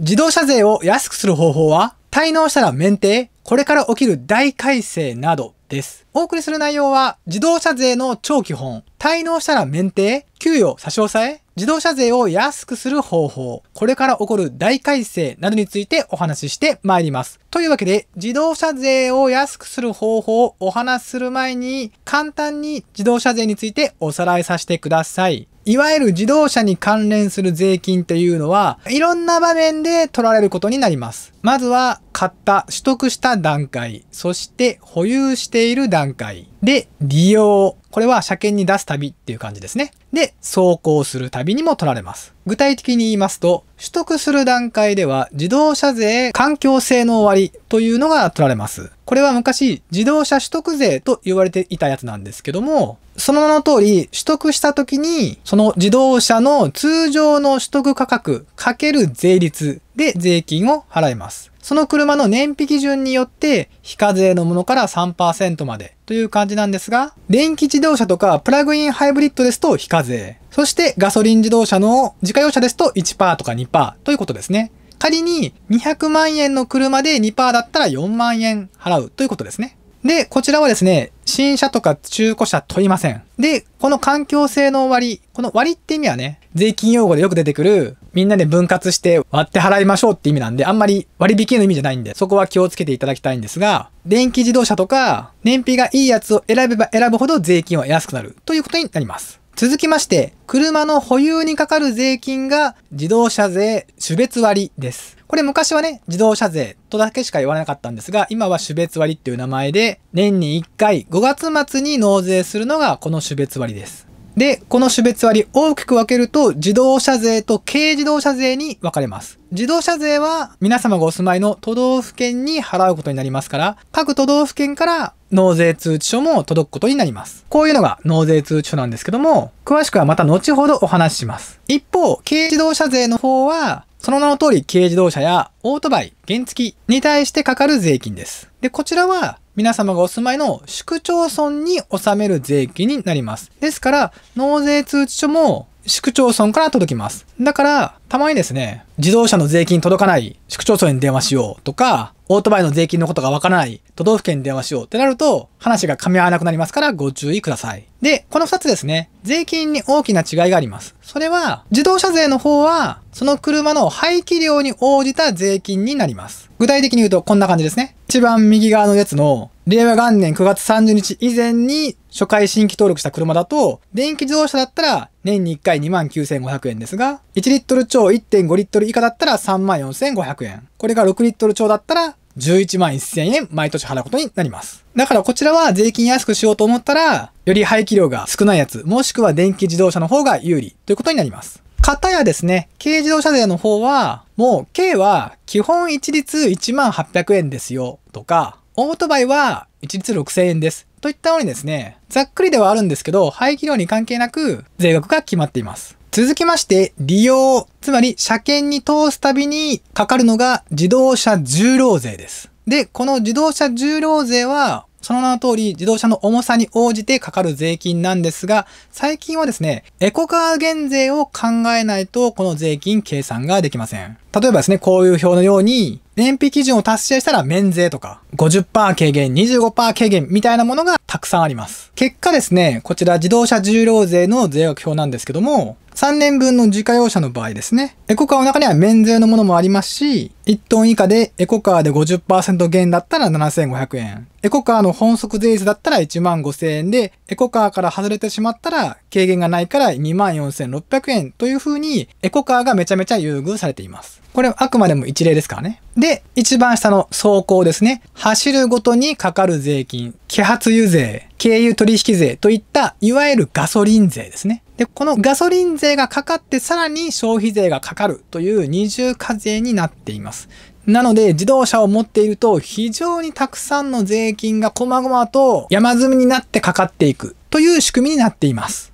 自動車税を安くする方法は、滞納したら免停、これから起きる大改正などです。お送りする内容は、自動車税の超基本、滞納したら免停、給与差し押さえ、自動車税を安くする方法、これから起こる大改正などについてお話ししてまいります。というわけで、自動車税を安くする方法をお話しする前に、簡単に自動車税についておさらいさせてください。いわゆる自動車に関連する税金というのは、いろんな場面で取られることになります。まずは、買った、取得した段階、そして保有している段階、で、利用、これは車検に出す旅っていう感じですね。で、走行する旅にも取られます。具体的に言いますと、取得する段階では自動車税環境性能割というのが取られます。これは昔自動車取得税と言われていたやつなんですけども、その名の通り取得した時に、その自動車の通常の取得価格かける税率で税金を払います。その車の燃費基準によって非課税のものから3%までという感じなんですが、電気自動車とかプラグインハイブリッドですと非課税。そしてガソリン自動車の自家用車ですと1%とか2%ということですね。仮に200万円の車で2%だったら4万円払うということですね。で、こちらはですね、新車とか中古車問いません。で、この環境性能割、この割って意味はね、税金用語でよく出てくるみんなで分割して割って払いましょうって意味なんで、あんまり割引の意味じゃないんで、そこは気をつけていただきたいんですが、電気自動車とか、燃費がいいやつを選べば選ぶほど税金は安くなるということになります。続きまして、車の保有にかかる税金が自動車税種別割です。これ昔はね、自動車税とだけしか言わなかったんですが、今は種別割っていう名前で、年に1回5月末に納税するのがこの種別割です。で、この種別割大きく分けると自動車税と軽自動車税に分かれます。自動車税は皆様がお住まいの都道府県に払うことになりますから、各都道府県から納税通知書も届くことになります。こういうのが納税通知書なんですけども、詳しくはまた後ほどお話しします。一方、軽自動車税の方は、その名の通り軽自動車やオートバイ、原付に対してかかる税金です。で、こちらは皆様がお住まいの市区町村に納める税金になります。ですから、納税通知書も市区町村から届きます。だから、たまにですね、自動車の税金届かない市区町村に電話しようとか、オートバイの税金のことがわからない都道府県に電話しようってなると、話が噛み合わなくなりますからご注意ください。で、この2つですね、税金に大きな違いがあります。それは、自動車税の方は、その車の排気量に応じた税金になります。具体的に言うとこんな感じですね。一番右側のやつの、令和元年9月30日以前に初回新規登録した車だと、電気自動車だったら年に1回29,500円ですが、1リットル超1.5リットル以下だったら34,500円。これが6リットル超だったら11万1000円毎年払うことになります。だからこちらは税金安くしようと思ったら、より排気量が少ないやつ、もしくは電気自動車の方が有利ということになります。かたやですね、軽自動車税の方は、もう軽は基本一律1万800円ですよとか、オートバイは一律6000円です。といったようにですね、ざっくりではあるんですけど、排気量に関係なく税額が決まっています。続きまして、利用。つまり、車検に通すたびにかかるのが自動車重量税です。で、この自動車重量税は、その名の通り自動車の重さに応じてかかる税金なんですが、最近はですね、エコカー減税を考えないとこの税金計算ができません。例えばですね、こういう表のように、燃費基準を達成したら免税とか、50%軽減、25%軽減みたいなものがたくさんあります。結果ですね、こちら自動車重量税の税額表なんですけども、3年分の自家用車の場合ですね、エコカーの中には免税のものもありますし、1トン以下でエコカーで50%減だったら7500円、エコカーの本則税率だったら1万5000円で、エコカーから外れてしまったら軽減がないから24,600円という風にエコカーがめちゃめちゃ優遇されています。これはあくまでも一例ですからね。で、一番下の走行ですね。走るごとにかかる税金、揮発油税、軽油取引税といった、いわゆるガソリン税ですね。で、このガソリン税がかかってさらに消費税がかかるという二重課税になっています。なので、自動車を持っていると、非常にたくさんの税金が細々と山積みになってかかっていくという仕組みになっています。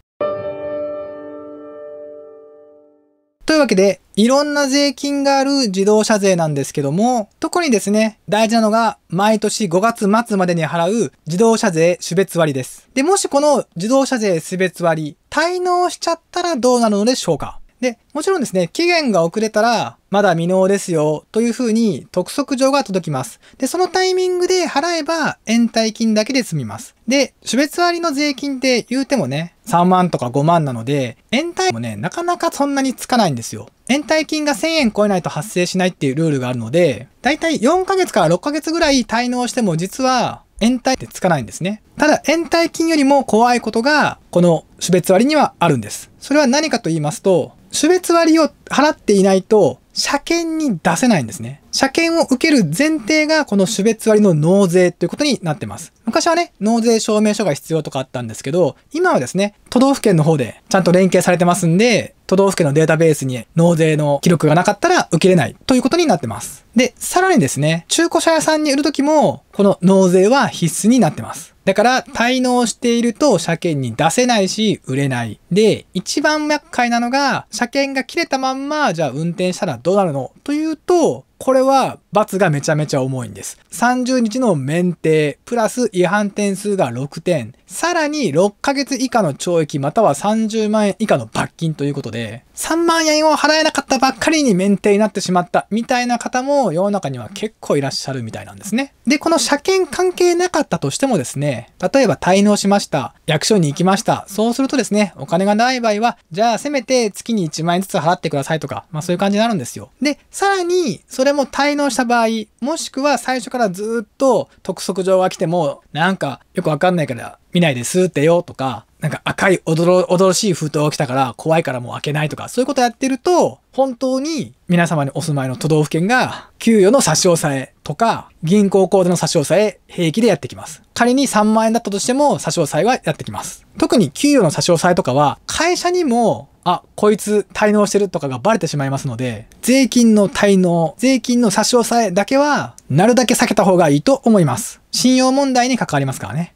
というわけで、いろんな税金がある自動車税なんですけども、特にですね、大事なのが、毎年5月末までに払う自動車税種別割です。で、もしこの自動車税種別割、滞納しちゃったらどうなるのでしょうかで、もちろんですね、期限が遅れたら、まだ未納ですよ、というふうに、督促状が届きます。で、そのタイミングで払えば、延滞金だけで済みます。で、種別割の税金って言うてもね、3万とか5万なので、延滞もね、なかなかそんなにつかないんですよ。延滞金が1000円超えないと発生しないっていうルールがあるので、だいたい4ヶ月から6ヶ月ぐらい滞納しても実は延滞ってつかないんですね。ただ、延滞金よりも怖いことが、この種別割にはあるんです。それは何かと言いますと、種別割を払っていないと、車検に出せないんですね。車検を受ける前提がこの種別割の納税ということになってます。昔はね、納税証明書が必要とかあったんですけど、今はですね、都道府県の方でちゃんと連携されてますんで、都道府県のデータベースに納税の記録がなかったら受けれないということになってます。で、さらにですね、中古車屋さんに売るときも、この納税は必須になってます。だから、滞納していると車検に出せないし、売れない。で、一番厄介なのが、車検が切れたまんま、じゃあ運転したらどうなるのというと、これは罰がめちゃめちゃ重いんです。30日の免停、プラス違反点数が6点、さらに6ヶ月以下の懲役または30万円以下の罰金ということで、3万円を払えなかったばっかりに免停になってしまったみたいな方も世の中には結構いらっしゃるみたいなんですね。で、この車検関係なかったとしてもですね、例えば滞納しました、役所に行きました、そうするとですね、お金がない場合は、じゃあせめて月に1万円ずつ払ってくださいとか、まあそういう感じになるんですよ。で、さらに、それれも滞納した場合、もしくは最初からずっと督促状が来ても、なんかよくわかんないから見ないですってよとか、なんか赤い驚、驚しい封筒が来たから怖いからもう開けないとか、そういうことやってると、本当に皆様にお住まいの都道府県が給与の差し押さえとか、銀行口座の差し押さえ平気でやってきます。仮に3万円だったとしても差し押さえはやってきます。特に給与の差し押さえとかは、会社にもあ、こいつ滞納してるとかがバレてしまいますので、税金の滞納、税金の差し押さえだけは、なるだけ避けた方がいいと思います。信用問題に関わりますからね。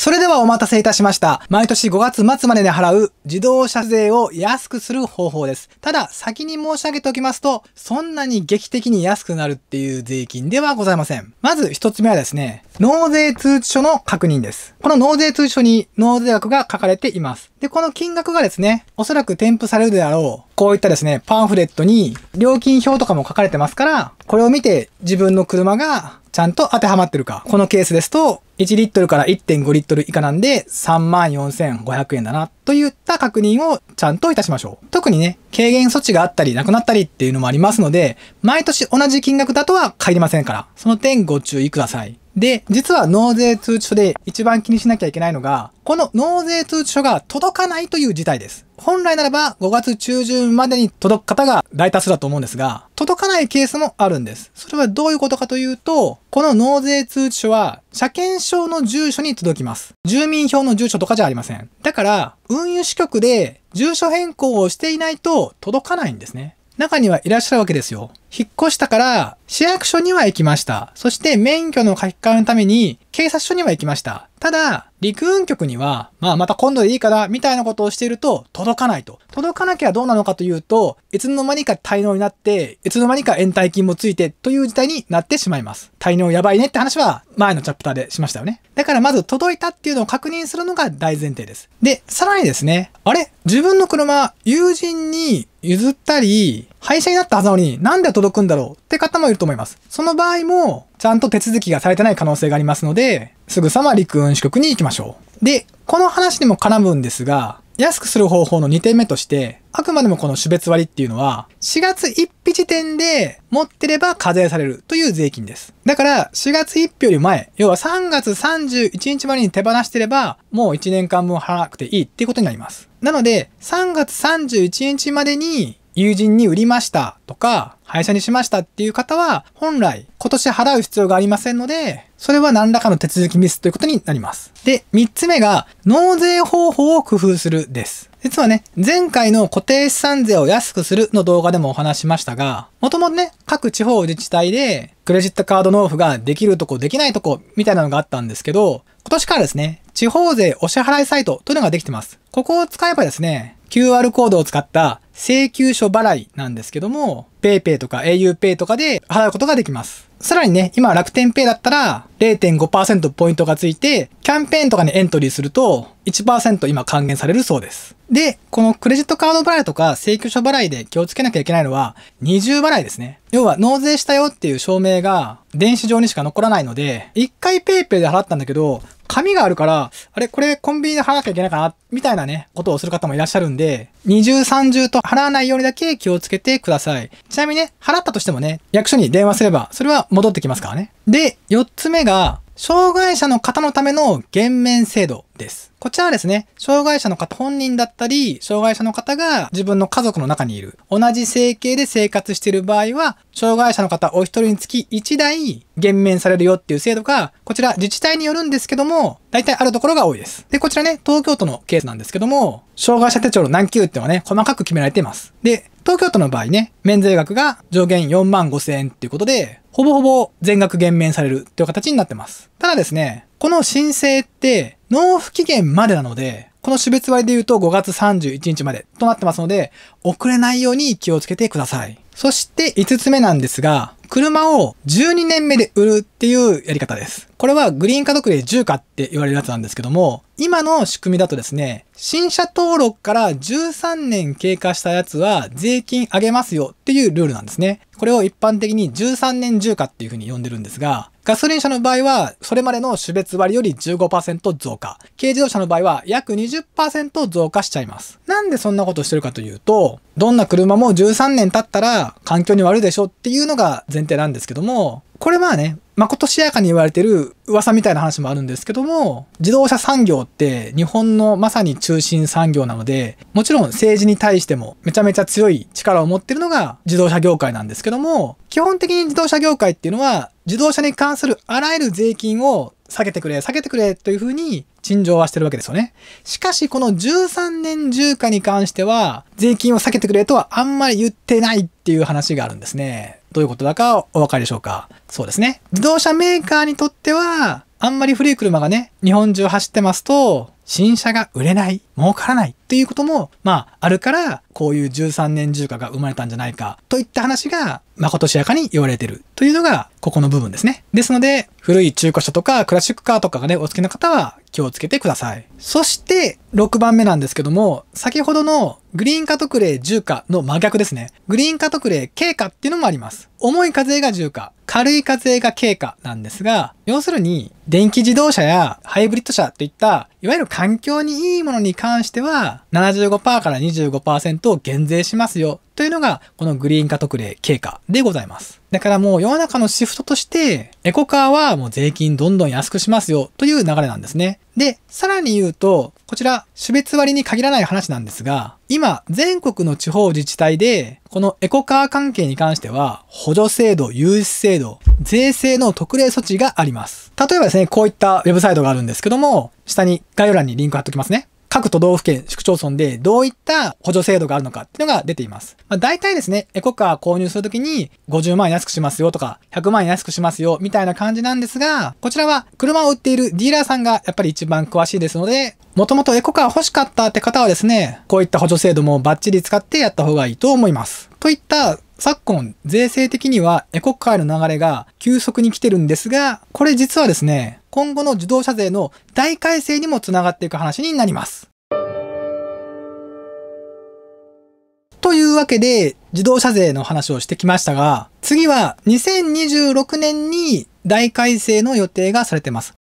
それではお待たせいたしました。毎年5月末までで払う自動車税を安くする方法です。ただ、先に申し上げておきますと、そんなに劇的に安くなるっていう税金ではございません。まず一つ目はですね、納税通知書の確認です。この納税通知書に納税額が書かれています。で、この金額がですね、おそらく添付されるであろうこういったですね、パンフレットに料金表とかも書かれてますから、これを見て自分の車がちゃんと当てはまってるか。このケースですと、1リットルから1.5リットル以下なんで、34,500円だな、といった確認をちゃんといたしましょう。特にね、軽減措置があったり、なくなったりっていうのもありますので、毎年同じ金額だとは限りませんから、その点ご注意ください。で、実は納税通知書で一番気にしなきゃいけないのが、この納税通知書が届かないという事態です。本来ならば5月中旬までに届く方が大多数だと思うんですが、届かないケースもあるんです。それはどういうことかというと、この納税通知書は車検証の住所に届きます。住民票の住所とかじゃありません。だから、運輸支局で住所変更をしていないと届かないんですね。中にはいらっしゃるわけですよ。引っ越したから、市役所には行きました。そして免許の書き換えのために、警察署には行きました。ただ、陸運局には、まあまた今度でいいかな、みたいなことをしていると、届かないと。届かなきゃどうなのかというと、いつの間にか滞納になって、いつの間にか延滞金もついて、という事態になってしまいます。滞納やばいねって話は、前のチャプターでしましたよね。だからまず届いたっていうのを確認するのが大前提です。で、さらにですね、あれ自分の車、友人に譲ったり、廃車になったはずなのに、なんで届くんだろうって方もいると思います。その場合も、ちゃんと手続きがされてない可能性がありますので、すぐさま陸運支局に行きましょう。で、この話にも絡むんですが、安くする方法の2点目として、あくまでもこの種別割っていうのは、4月1日時点で持ってれば課税されるという税金です。だから、4月1日より前、要は3月31日までに手放してれば、もう1年間分払わなくていいっていうことになります。なので、3月31日までに友人に売りましたとか、廃車にしましたっていう方は、本来今年払う必要がありませんので、それは何らかの手続きミスということになります。で、三つ目が、納税方法を工夫するです。実はね、前回の固定資産税を安くするの動画でもお話しましたが、もともとね、各地方自治体で、クレジットカード納付ができるとこ、できないとこ、みたいなのがあったんですけど、今年からですね、地方税お支払いサイトというのができてます。ここを使えばですね、QR コードを使った請求書払いなんですけども、PayPay とか auPay とかで払うことができます。さらにね、今楽天 Pay だったら0.5%ポイントがついて、キャンペーンとかにエントリーすると1%今還元されるそうです。で、このクレジットカード払いとか請求書払いで気をつけなきゃいけないのは二重払いですね。要は納税したよっていう証明が電子上にしか残らないので、一回 PayPay で払ったんだけど、紙があるから、あれ、これコンビニで払わなきゃいけないかな、みたいなね、ことをする方もいらっしゃるんで、二重三重と払わないようにだけ気をつけてください。ちなみにね、払ったとしてもね、役所に電話すれば、それは戻ってきますからね。で、四つ目が、障害者の方のための減免制度です。こちらはですね、障害者の方本人だったり、障害者の方が自分の家族の中にいる、同じ生計で生活している場合は、障害者の方お一人につき1台減免されるよっていう制度が、こちら自治体によるんですけども、大体あるところが多いです。で、こちらね、東京都のケースなんですけども、障害者手帳の何級っていうのはね、細かく決められています。で、東京都の場合ね、免税額が上限4万5千円っていうことで、ほぼほぼ全額減免されるという形になってます。ただですね、この申請って納付期限までなので、この種別割で言うと5月31日までとなってますので、遅れないように気をつけてください。そして5つ目なんですが、車を12年目で売るっていうやり方です。これはグリーン家族で10価って言われるやつなんですけども、今の仕組みだとですね、新車登録から13年経過したやつは税金上げますよっていうルールなんですね。これを一般的に13年10価っていうふうに呼んでるんですが、ガソリン車の場合は、それまでの種別割より15%増加。軽自動車の場合は、約20%増加しちゃいます。なんでそんなことしてるかというと、どんな車も13年経ったら環境に悪いでしょっていうのが前提なんですけども、これまあね、まことしやかに言われてる噂みたいな話もあるんですけども、自動車産業って日本のまさに中心産業なので、もちろん政治に対してもめちゃめちゃ強い力を持ってるのが自動車業界なんですけども、基本的に自動車業界っていうのは、自動車に関するあらゆる税金を下げてくれ、下げてくれというふうに陳情はしてるわけですよね。しかし、この13年重化に関しては、税金を下げてくれとはあんまり言ってないっていう話があるんですね。どういうことだかお分かりでしょうか。そうですね。自動車メーカーにとっては、あんまり古い車がね、日本中走ってますと、新車が売れない、儲からないっていうことも、まあ、あるから、こういう13年重化が生まれたんじゃないか、といった話が、まことしやかに言われてるというのが、ここの部分ですね。ですので、古い中古車とかクラシックカーとかがね、お好きな方は、気をつけてください。そして6番目なんですけども、先ほどのグリーン化特例10価の真逆ですね。グリーン化特例軽価っていうのもあります。重い課税が10価、軽い課税が軽価なんですが、要するに電気自動車やハイブリッド車といった、いわゆる環境にいいものに関しては75%から25%を減税しますよというのが、このグリーン化特例経過でございます。だからもう世の中のシフトとして、エコカーはもう税金どんどん安くしますよという流れなんですね。で、さらに言うと、こちら、種別割に限らない話なんですが、今、全国の地方自治体で、このエコカー関係に関しては、補助制度、融資制度、税制の特例措置があります。例えばですね、こういったウェブサイトがあるんですけども、下に概要欄にリンク貼っときますね。各都道府県、市区町村でどういった補助制度があるのかっていうのが出ています。まあ、大体ですね、エコカー購入するときに50万円安くしますよとか、100万円安くしますよみたいな感じなんですが、こちらは車を売っているディーラーさんがやっぱり一番詳しいですので、もともとエコカー欲しかったって方はですね、こういった補助制度もバッチリ使ってやった方がいいと思います。といった昨今、税制的にはエコカーの流れが急速に来てるんですが、これ実はですね、今後の自動車税の大改正にもつながっていく話になります。というわけで、自動車税の話をしてきましたが、次は2026年に大改正の予定がされてます。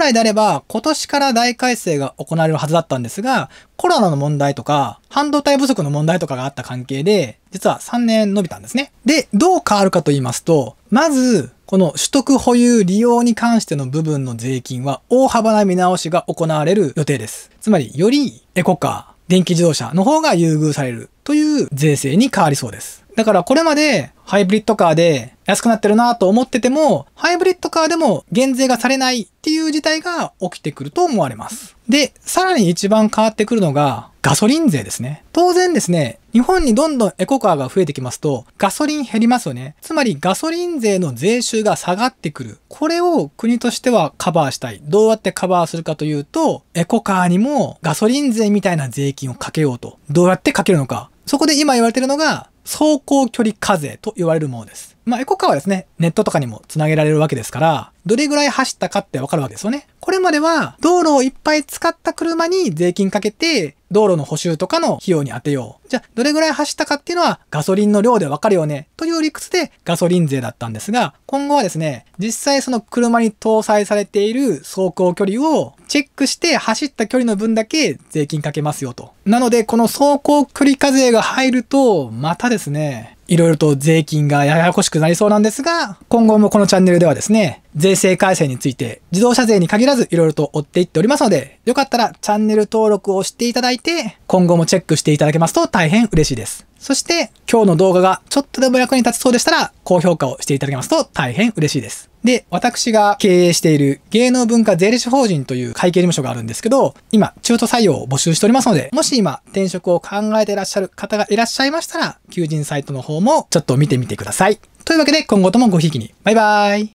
来であれば今年から大改正が行われるはずだったんですが、コロナの問題とか、半導体不足の問題とかがあった関係で、実は3年伸びたんですね。で、どう変わるかと言いますと、まず、この取得保有利用に関しての部分の税金は大幅な見直しが行われる予定です。つまり、よりエコカー、電気自動車の方が優遇されるという税制に変わりそうです。だからこれまでハイブリッドカーで安くなってるなと思ってても、ハイブリッドカーでも減税がされないっていう事態が起きてくると思われます。で、さらに一番変わってくるのがガソリン税ですね。当然ですね、日本にどんどんエコカーが増えてきますと、ガソリン減りますよね。つまりガソリン税の税収が下がってくる。これを国としてはカバーしたい。どうやってカバーするかというと、エコカーにもガソリン税みたいな税金をかけようと。どうやってかけるのか。そこで今言われてるのが走行距離課税と言われるものです。まあ、エコカーはですね、ネットとかにも繋げられるわけですから、どれぐらい走ったかってわかるわけですよね。これまでは、道路をいっぱい使った車に税金かけて、道路の補修とかの費用に当てよう。じゃあ、どれぐらい走ったかっていうのは、ガソリンの量でわかるよね、という理屈でガソリン税だったんですが、今後はですね、実際その車に搭載されている走行距離をチェックして走った距離の分だけ税金かけますよと。なので、この走行距離課税が入ると、またですね、いろいろと税金がややこしくなりそうなんですが、今後もこのチャンネルではですね、税制改正について自動車税に限らずいろいろと追っていっておりますので、よかったらチャンネル登録をしていただいて、今後もチェックしていただけますと大変嬉しいです。そして今日の動画がちょっとでも役に立ちそうでしたら、高評価をしていただけますと大変嬉しいです。で、私が経営している芸能文化税理士法人という会計事務所があるんですけど、今、中途採用を募集しておりますので、もし今、転職を考えていらっしゃる方がいらっしゃいましたら、求人サイトの方もちょっと見てみてください。というわけで、今後ともごひいきに。バイバーイ。